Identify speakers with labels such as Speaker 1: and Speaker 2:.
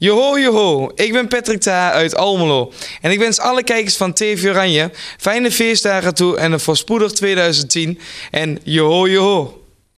Speaker 1: Joho, joho, ik ben Patrick Taha uit Almelo en ik wens alle kijkers van TV Oranje fijne feestdagen toe en een voorspoedig 2010 en joho, joho.